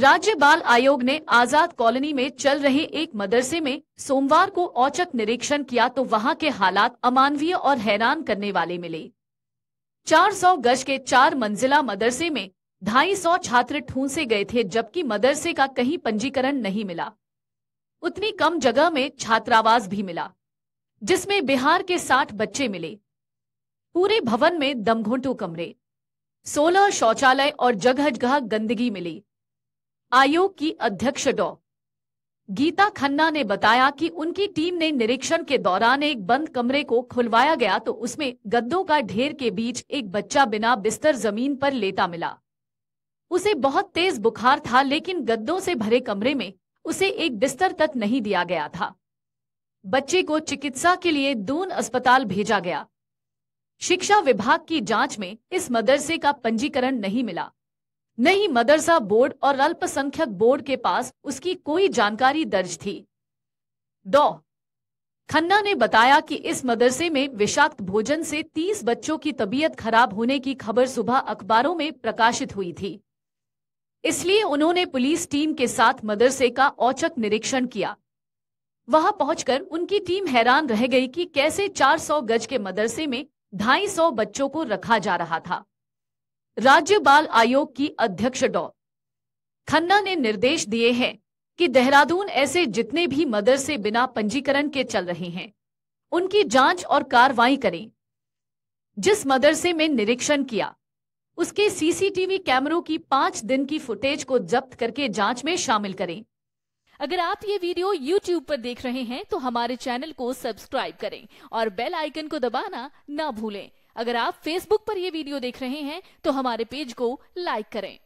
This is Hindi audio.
राज्य बाल आयोग ने आजाद कॉलोनी में चल रहे एक मदरसे में सोमवार को औचक निरीक्षण किया तो वहां के हालात अमानवीय और हैरान करने वाले मिले 400 गज के चार मंजिला मदरसे में 250 छात्र ठूंसे गए थे जबकि मदरसे का कहीं पंजीकरण नहीं मिला उतनी कम जगह में छात्रावास भी मिला जिसमें बिहार के 60 बच्चे मिले पूरे भवन में दमघोंटू कमरे सोलह शौचालय और जगह जगह गंदगी मिली आयोग की अध्यक्ष डॉ गीता खन्ना ने बताया कि उनकी टीम ने निरीक्षण के दौरान एक बंद कमरे को खुलवाया गया तो उसमें गद्दों का ढेर के बीच एक बच्चा बिना बिस्तर जमीन पर लेटा मिला उसे बहुत तेज बुखार था लेकिन गद्दों से भरे कमरे में उसे एक बिस्तर तक नहीं दिया गया था बच्चे को चिकित्सा के लिए दून अस्पताल भेजा गया शिक्षा विभाग की जांच में इस मदरसे का पंजीकरण नहीं मिला नहीं मदरसा बोर्ड और अल्पसंख्यक बोर्ड के पास उसकी कोई जानकारी दर्ज थी दो खन्ना ने बताया कि इस मदरसे में विषाक्त भोजन से 30 बच्चों की तबीयत खराब होने की खबर सुबह अखबारों में प्रकाशित हुई थी इसलिए उन्होंने पुलिस टीम के साथ मदरसे का औचक निरीक्षण किया वहां पहुंचकर उनकी टीम हैरान रह गई कि कैसे 400 गज के मदरसे में 250 बच्चों को रखा जा रहा था राज्य बाल आयोग की अध्यक्ष डॉ खन्ना ने निर्देश दिए हैं कि देहरादून ऐसे जितने भी मदरसे बिना पंजीकरण के चल रहे हैं उनकी जांच और कार्रवाई करें जिस मदरसे में निरीक्षण किया उसके सीसीटीवी कैमरों की पांच दिन की फुटेज को जब्त करके जांच में शामिल करें अगर आप ये वीडियो YouTube पर देख रहे हैं तो हमारे चैनल को सब्सक्राइब करें और बेल आइकन को दबाना ना भूलें अगर आप फेसबुक पर ये वीडियो देख रहे हैं तो हमारे पेज को लाइक करें